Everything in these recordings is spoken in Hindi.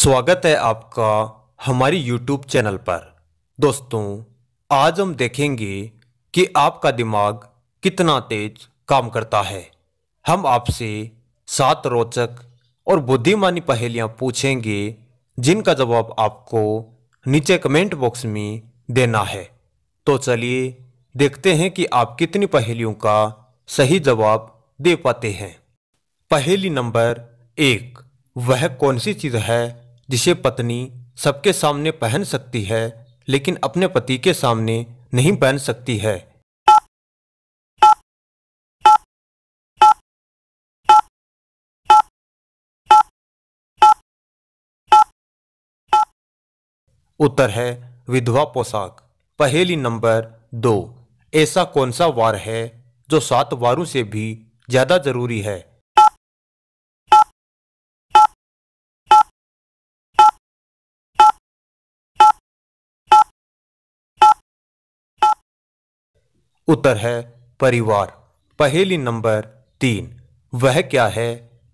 स्वागत है आपका हमारी YouTube चैनल पर दोस्तों आज हम देखेंगे कि आपका दिमाग कितना तेज काम करता है हम आपसे सात रोचक और बुद्धिमानी पहेलियां पूछेंगे जिनका जवाब आपको नीचे कमेंट बॉक्स में देना है तो चलिए देखते हैं कि आप कितनी पहेलियों का सही जवाब दे पाते हैं पहेली नंबर एक वह कौन सी चीज़ है जिसे पत्नी सबके सामने पहन सकती है लेकिन अपने पति के सामने नहीं पहन सकती है उत्तर है विधवा पोशाक पहेली नंबर दो ऐसा कौन सा वार है जो सात वारों से भी ज़्यादा जरूरी है उत्तर है परिवार पहेली नंबर तीन वह क्या है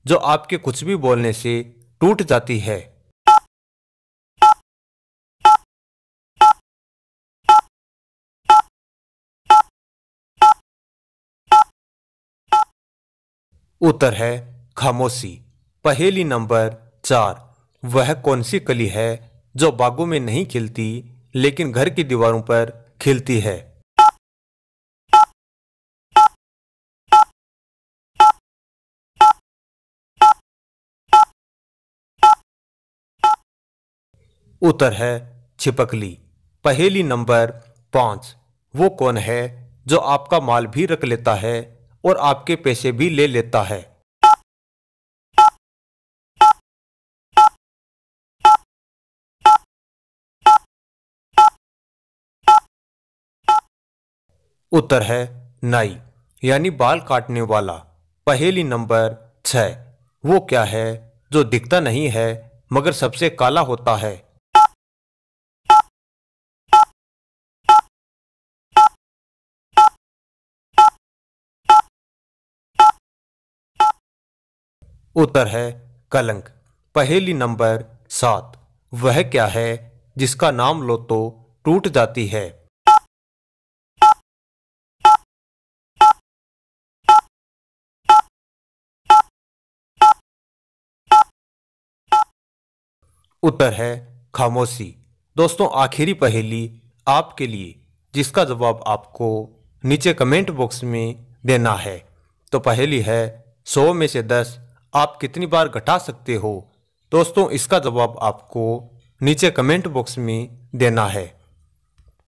जो आपके कुछ भी बोलने से टूट जाती है उत्तर है खामोशी पहेली नंबर चार वह कौन सी कली है जो बागों में नहीं खिलती लेकिन घर की दीवारों पर खिलती है उत्तर है छिपकली पहेली नंबर पाँच वो कौन है जो आपका माल भी रख लेता है और आपके पैसे भी ले लेता है उत्तर है नाई यानी बाल काटने वाला पहेली नंबर छ वो क्या है जो दिखता नहीं है मगर सबसे काला होता है उत्तर है कलंक पहेली नंबर सात वह क्या है जिसका नाम लो तो टूट जाती है उत्तर है खामोशी दोस्तों आखिरी पहेली आपके लिए जिसका जवाब आपको नीचे कमेंट बॉक्स में देना है तो पहेली है सौ में से दस आप कितनी बार घटा सकते हो दोस्तों इसका जवाब आपको नीचे कमेंट बॉक्स में देना है